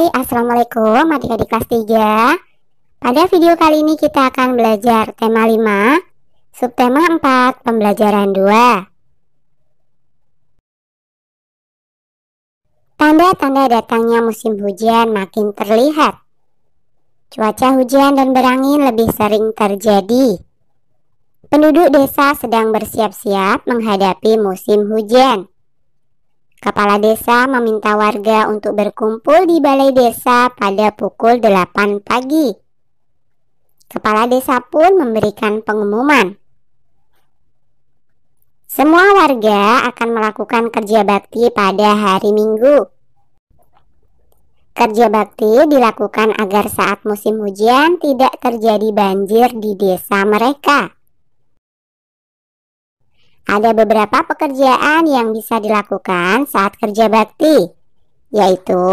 Hai, Assalamualaikum adik-adik kelas 3 Pada video kali ini kita akan belajar tema 5 Subtema 4 Pembelajaran 2 Tanda-tanda datangnya musim hujan makin terlihat Cuaca hujan dan berangin lebih sering terjadi Penduduk desa sedang bersiap-siap menghadapi musim hujan Kepala desa meminta warga untuk berkumpul di balai desa pada pukul 8 pagi. Kepala desa pun memberikan pengumuman. Semua warga akan melakukan kerja bakti pada hari Minggu. Kerja bakti dilakukan agar saat musim hujan tidak terjadi banjir di desa mereka. Ada beberapa pekerjaan yang bisa dilakukan saat kerja bakti, yaitu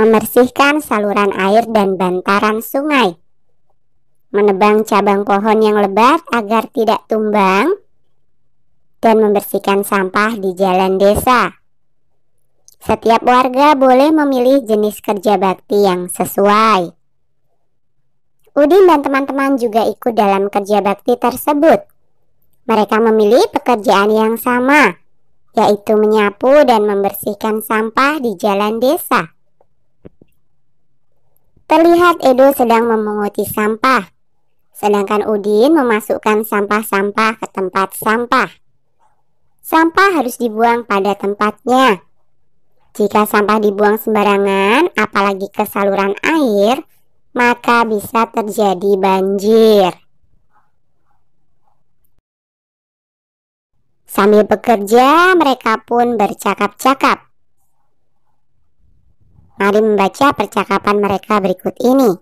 membersihkan saluran air dan bantaran sungai, menebang cabang pohon yang lebat agar tidak tumbang, dan membersihkan sampah di jalan desa. Setiap warga boleh memilih jenis kerja bakti yang sesuai. Udin dan teman-teman juga ikut dalam kerja bakti tersebut. Mereka memilih pekerjaan yang sama, yaitu menyapu dan membersihkan sampah di jalan desa. Terlihat Edo sedang memunguti sampah, sedangkan Udin memasukkan sampah-sampah ke tempat sampah. Sampah harus dibuang pada tempatnya. Jika sampah dibuang sembarangan, apalagi ke saluran air, maka bisa terjadi banjir. Sambil bekerja, mereka pun bercakap-cakap. Mari membaca percakapan mereka berikut ini.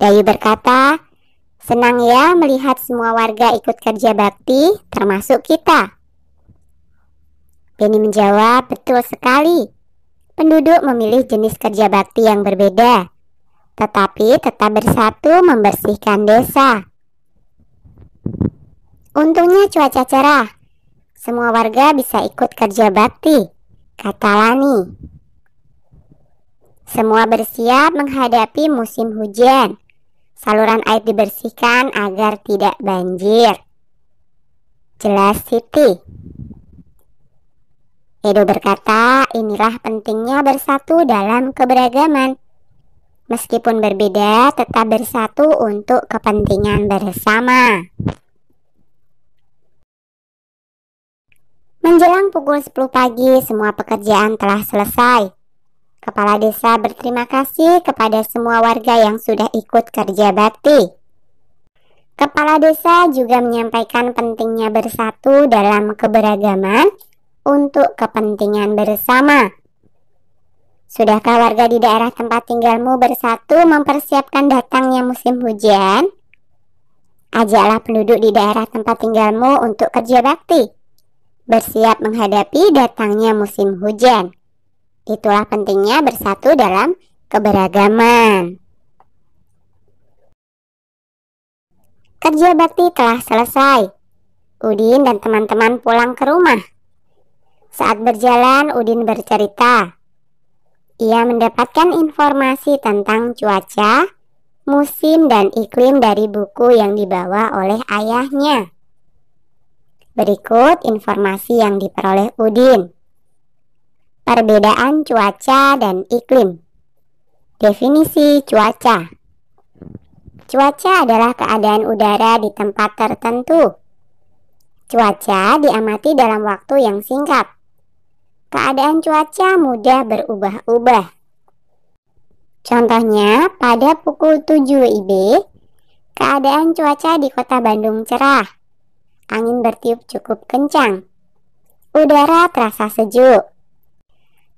Dayu berkata, "Senang ya melihat semua warga ikut kerja bakti, termasuk kita." Benny menjawab, "Betul sekali. Penduduk memilih jenis kerja bakti yang berbeda, tetapi tetap bersatu membersihkan desa." Untungnya cuaca cerah. Semua warga bisa ikut kerja bakti, kata Lani. Semua bersiap menghadapi musim hujan. Saluran air dibersihkan agar tidak banjir. Jelas Siti. Edo berkata, inilah pentingnya bersatu dalam keberagaman. Meskipun berbeda, tetap bersatu untuk kepentingan bersama. Menjelang pukul 10 pagi, semua pekerjaan telah selesai. Kepala desa berterima kasih kepada semua warga yang sudah ikut kerja bakti. Kepala desa juga menyampaikan pentingnya bersatu dalam keberagaman untuk kepentingan bersama. Sudahkah warga di daerah tempat tinggalmu bersatu mempersiapkan datangnya musim hujan? Ajaklah penduduk di daerah tempat tinggalmu untuk kerja bakti bersiap menghadapi datangnya musim hujan. Itulah pentingnya bersatu dalam keberagaman. Kerja bakti telah selesai. Udin dan teman-teman pulang ke rumah. Saat berjalan, Udin bercerita. Ia mendapatkan informasi tentang cuaca, musim, dan iklim dari buku yang dibawa oleh ayahnya. Berikut informasi yang diperoleh Udin. Perbedaan cuaca dan iklim. Definisi cuaca. Cuaca adalah keadaan udara di tempat tertentu. Cuaca diamati dalam waktu yang singkat. Keadaan cuaca mudah berubah-ubah. Contohnya, pada pukul 7 IB, keadaan cuaca di Kota Bandung cerah angin bertiup cukup kencang. Udara terasa sejuk.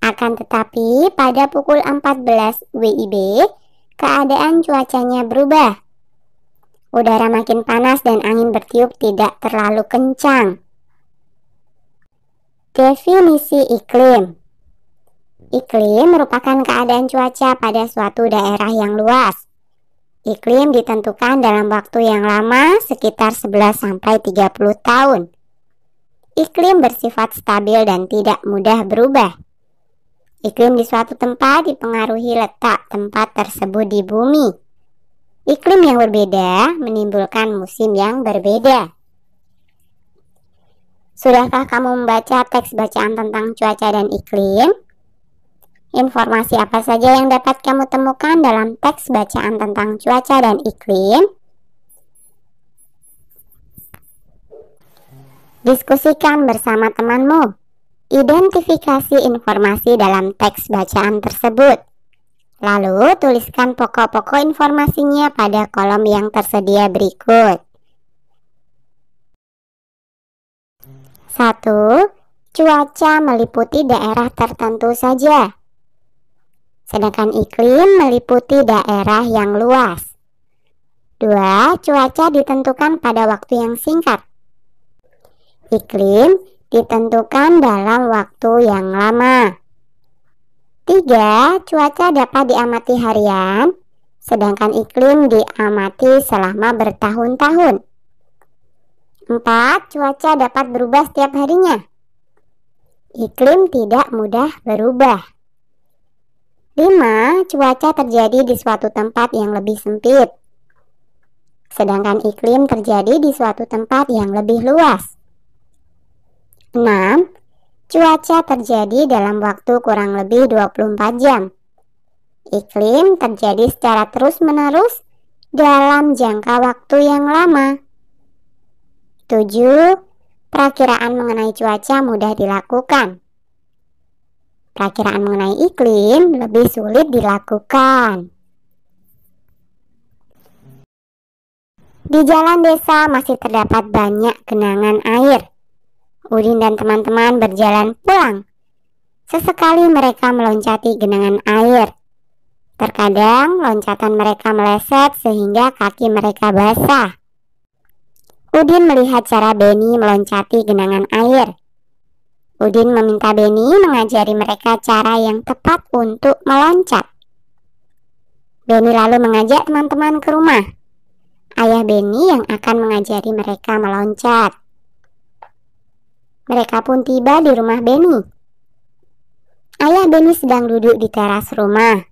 Akan tetapi, pada pukul 14 WIB, keadaan cuacanya berubah. Udara makin panas dan angin bertiup tidak terlalu kencang. Definisi iklim Iklim merupakan keadaan cuaca pada suatu daerah yang luas, Iklim ditentukan dalam waktu yang lama sekitar 11-30 tahun. Iklim bersifat stabil dan tidak mudah berubah. Iklim di suatu tempat dipengaruhi letak tempat tersebut di bumi. Iklim yang berbeda menimbulkan musim yang berbeda. Sudahkah kamu membaca teks bacaan tentang cuaca dan iklim? Informasi apa saja yang dapat kamu temukan dalam teks bacaan tentang cuaca dan iklim? Diskusikan bersama temanmu. Identifikasi informasi dalam teks bacaan tersebut. Lalu, tuliskan pokok-pokok informasinya pada kolom yang tersedia berikut. 1. Cuaca meliputi daerah tertentu saja sedangkan iklim meliputi daerah yang luas. Dua, Cuaca ditentukan pada waktu yang singkat. Iklim ditentukan dalam waktu yang lama. Tiga, Cuaca dapat diamati harian, sedangkan iklim diamati selama bertahun-tahun. Empat, Cuaca dapat berubah setiap harinya. Iklim tidak mudah berubah. 5. Cuaca terjadi di suatu tempat yang lebih sempit. Sedangkan iklim terjadi di suatu tempat yang lebih luas. 6. Cuaca terjadi dalam waktu kurang lebih 24 jam. Iklim terjadi secara terus-menerus dalam jangka waktu yang lama. 7. Perakiraan mengenai cuaca mudah dilakukan perakiraan mengenai iklim lebih sulit dilakukan. Di jalan desa masih terdapat banyak genangan air. Udin dan teman-teman berjalan pulang. Sesekali mereka meloncati genangan air. Terkadang loncatan mereka meleset sehingga kaki mereka basah. Udin melihat cara Benny meloncati genangan air. Udin meminta Beni mengajari mereka cara yang tepat untuk meloncat. Beni lalu mengajak teman-teman ke rumah. Ayah Beni yang akan mengajari mereka meloncat. Mereka pun tiba di rumah Beni. Ayah Beni sedang duduk di teras rumah.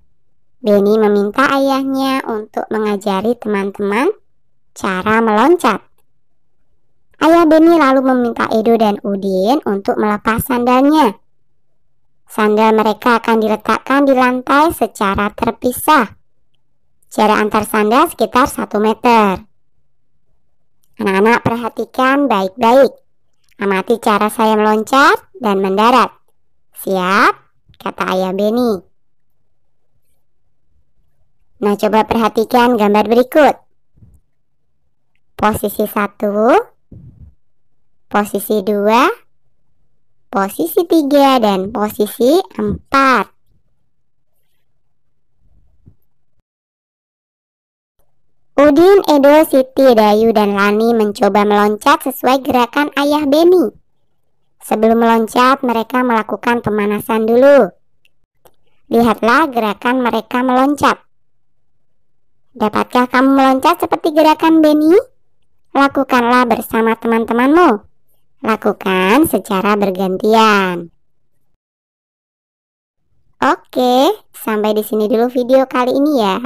Beni meminta ayahnya untuk mengajari teman-teman cara meloncat. Ayah Beni lalu meminta Edo dan Udin untuk melepas sandalnya. Sandal mereka akan diletakkan di lantai secara terpisah. Jarak antar sandal sekitar 1 meter. Anak-anak perhatikan baik-baik. Amati cara saya meloncat dan mendarat. Siap? kata ayah Beni. Nah, coba perhatikan gambar berikut. Posisi 1, posisi 2, posisi 3, dan posisi 4. Udin, Edo, Siti, Dayu, dan Lani mencoba meloncat sesuai gerakan ayah Beni. Sebelum meloncat, mereka melakukan pemanasan dulu. Lihatlah gerakan mereka meloncat. Dapatkah kamu meloncat seperti gerakan Beni? Lakukanlah bersama teman-temanmu. Lakukan secara bergantian. Oke, sampai di sini dulu video kali ini ya.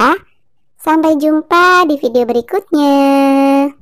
Sampai jumpa di video berikutnya.